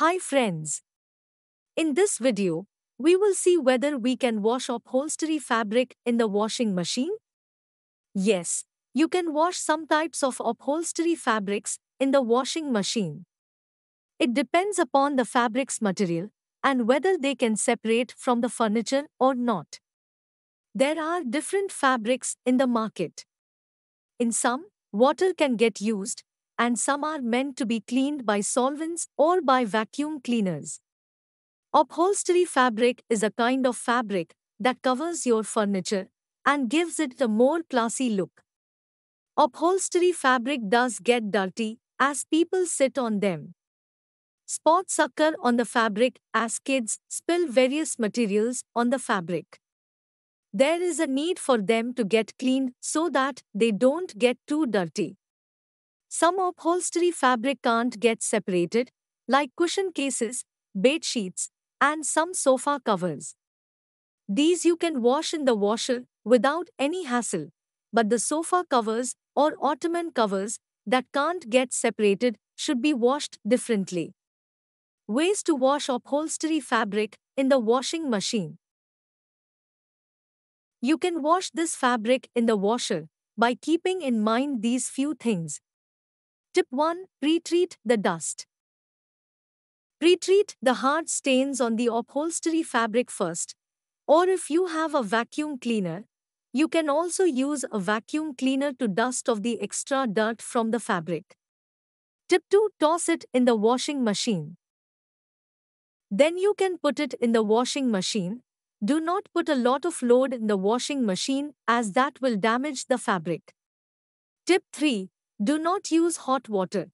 Hi friends! In this video, we will see whether we can wash upholstery fabric in the washing machine. Yes, you can wash some types of upholstery fabrics in the washing machine. It depends upon the fabric's material and whether they can separate from the furniture or not. There are different fabrics in the market. In some, water can get used, and some are meant to be cleaned by solvents or by vacuum cleaners. Upholstery fabric is a kind of fabric that covers your furniture and gives it a more classy look. Upholstery fabric does get dirty as people sit on them. Spots occur on the fabric as kids spill various materials on the fabric. There is a need for them to get cleaned so that they don't get too dirty. Some upholstery fabric can't get separated, like cushion cases, bed sheets, and some sofa covers. These you can wash in the washer without any hassle, but the sofa covers or ottoman covers that can't get separated should be washed differently. Ways to wash upholstery fabric in the washing machine. You can wash this fabric in the washer by keeping in mind these few things. Tip 1 Pre-treat the dust. Pre-treat the hard stains on the upholstery fabric first, or if you have a vacuum cleaner, you can also use a vacuum cleaner to dust off the extra dirt from the fabric. Tip 2 Toss it in the washing machine. Then you can put it in the washing machine. Do not put a lot of load in the washing machine as that will damage the fabric. Tip 3 do not use hot water.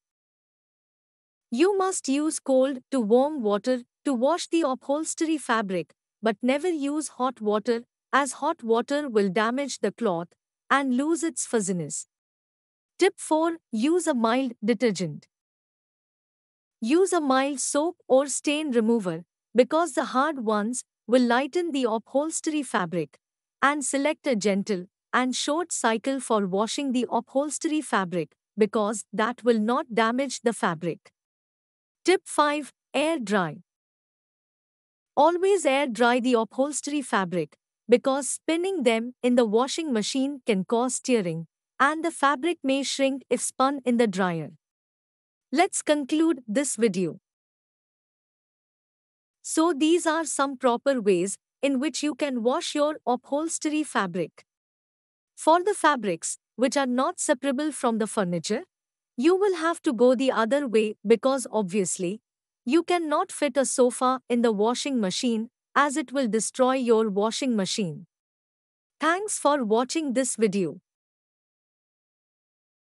You must use cold to warm water to wash the upholstery fabric, but never use hot water as hot water will damage the cloth and lose its fuzziness. Tip 4. Use a mild detergent. Use a mild soap or stain remover because the hard ones will lighten the upholstery fabric and select a gentle and short cycle for washing the upholstery fabric because that will not damage the fabric. Tip 5. Air dry. Always air dry the upholstery fabric because spinning them in the washing machine can cause tearing and the fabric may shrink if spun in the dryer. Let's conclude this video. So these are some proper ways in which you can wash your upholstery fabric. For the fabrics, which are not separable from the furniture, you will have to go the other way because obviously, you cannot fit a sofa in the washing machine as it will destroy your washing machine. Thanks for watching this video.